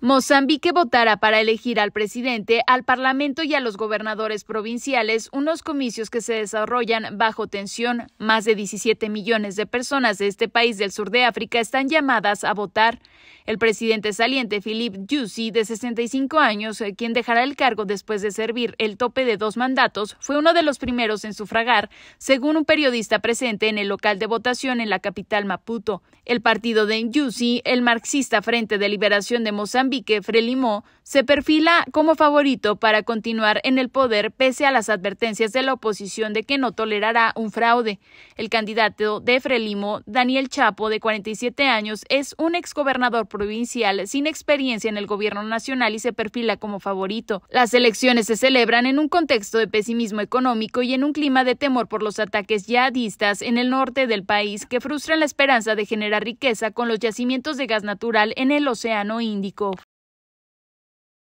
Mozambique votará para elegir al presidente, al parlamento y a los gobernadores provinciales, unos comicios que se desarrollan bajo tensión. Más de 17 millones de personas de este país del sur de África están llamadas a votar. El presidente saliente, Philippe Yussi, de 65 años, eh, quien dejará el cargo después de servir el tope de dos mandatos, fue uno de los primeros en sufragar, según un periodista presente en el local de votación en la capital Maputo. El partido de Nyusi, el marxista Frente de Liberación de Mozambique, Frelimo, se perfila como favorito para continuar en el poder pese a las advertencias de la oposición de que no tolerará un fraude. El candidato de Frelimo, Daniel Chapo, de 47 años, es un exgobernador provincial sin experiencia en el gobierno nacional y se perfila como favorito. Las elecciones se celebran en un contexto de pesimismo económico y en un clima de temor por los ataques yihadistas en el norte del país que frustran la esperanza de generar riqueza con los yacimientos de gas natural en el Océano Índico.